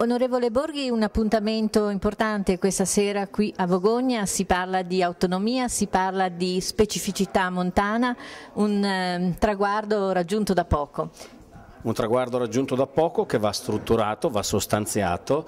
Onorevole Borghi, un appuntamento importante questa sera qui a Vogogna, si parla di autonomia, si parla di specificità montana, un eh, traguardo raggiunto da poco. Un traguardo raggiunto da poco che va strutturato, va sostanziato,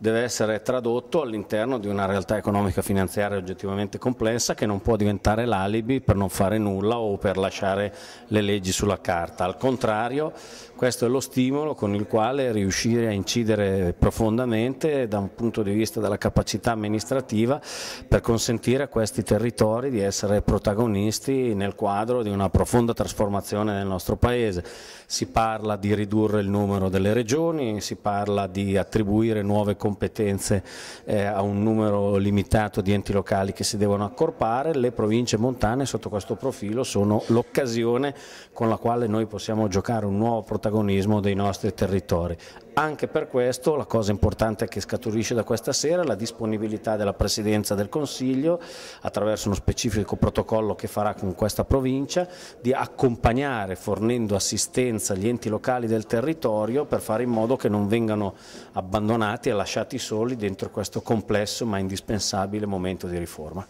deve essere tradotto all'interno di una realtà economica finanziaria oggettivamente complessa che non può diventare l'alibi per non fare nulla o per lasciare le leggi sulla carta. Al contrario, questo è lo stimolo con il quale riuscire a incidere profondamente da un punto di vista della capacità amministrativa per consentire a questi territori di essere protagonisti nel quadro di una profonda trasformazione del nostro Paese. Si parla di ridurre il numero delle regioni, si parla di attribuire nuove competenze competenze eh, a un numero limitato di enti locali che si devono accorpare, le province montane sotto questo profilo sono l'occasione con la quale noi possiamo giocare un nuovo protagonismo dei nostri territori, anche per questo la cosa importante che scaturisce da questa sera è la disponibilità della Presidenza del Consiglio, attraverso uno specifico protocollo che farà con questa provincia, di accompagnare fornendo assistenza agli enti locali del territorio per fare in modo che non vengano abbandonati e lasciati soli dentro questo complesso ma indispensabile momento di riforma.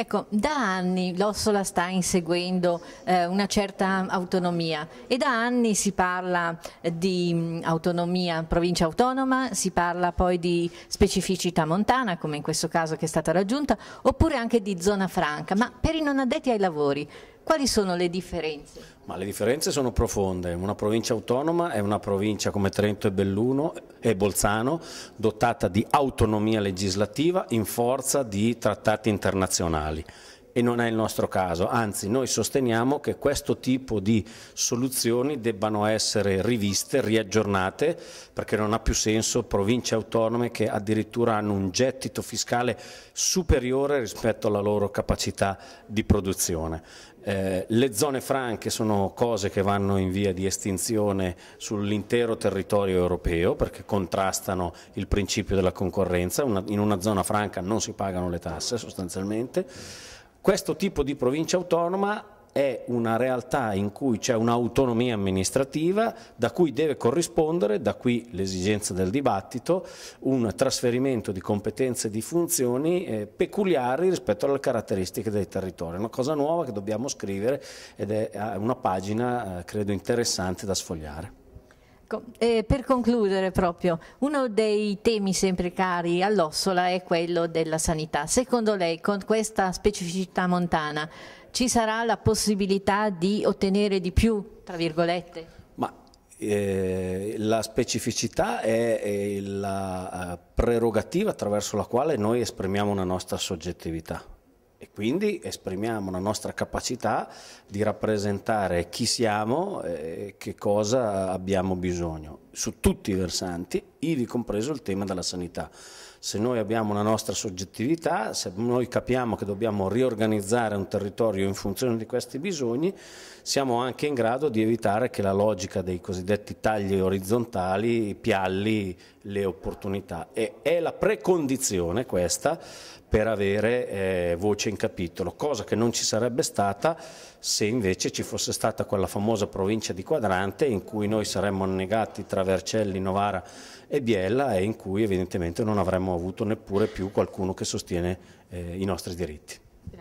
Ecco, da anni l'Ossola sta inseguendo eh, una certa autonomia e da anni si parla eh, di autonomia provincia autonoma, si parla poi di specificità montana, come in questo caso che è stata raggiunta, oppure anche di zona franca, ma per i non addetti ai lavori quali sono le differenze? Ma le differenze sono profonde. Una provincia autonoma è una provincia come Trento e, Belluno, e Bolzano dotata di autonomia legislativa in forza di trattati internazionali e non è il nostro caso, anzi noi sosteniamo che questo tipo di soluzioni debbano essere riviste, riaggiornate, perché non ha più senso province autonome che addirittura hanno un gettito fiscale superiore rispetto alla loro capacità di produzione. Eh, le zone franche sono cose che vanno in via di estinzione sull'intero territorio europeo perché contrastano il principio della concorrenza, una, in una zona franca non si pagano le tasse sostanzialmente. Questo tipo di provincia autonoma è una realtà in cui c'è un'autonomia amministrativa da cui deve corrispondere, da qui l'esigenza del dibattito, un trasferimento di competenze e di funzioni eh, peculiari rispetto alle caratteristiche dei territori. È una cosa nuova che dobbiamo scrivere ed è una pagina, eh, credo, interessante da sfogliare. Ecco, eh, per concludere proprio, uno dei temi sempre cari all'Ossola è quello della sanità. Secondo lei, con questa specificità montana, ci sarà la possibilità di ottenere di più, tra virgolette? Ma eh, la specificità è, è la eh, prerogativa attraverso la quale noi esprimiamo una nostra soggettività e quindi esprimiamo la nostra capacità di rappresentare chi siamo e che cosa abbiamo bisogno su tutti i versanti ivi compreso il tema della sanità. Se noi abbiamo una nostra soggettività, se noi capiamo che dobbiamo riorganizzare un territorio in funzione di questi bisogni, siamo anche in grado di evitare che la logica dei cosiddetti tagli orizzontali pialli le opportunità. E è la precondizione questa per avere eh, voce in capitolo, cosa che non ci sarebbe stata se invece ci fosse stata quella famosa provincia di quadrante in cui noi saremmo annegati tra Vercelli, Novara e Biella e in cui evidentemente non avremmo avuto neppure più qualcuno che sostiene eh, i nostri diritti.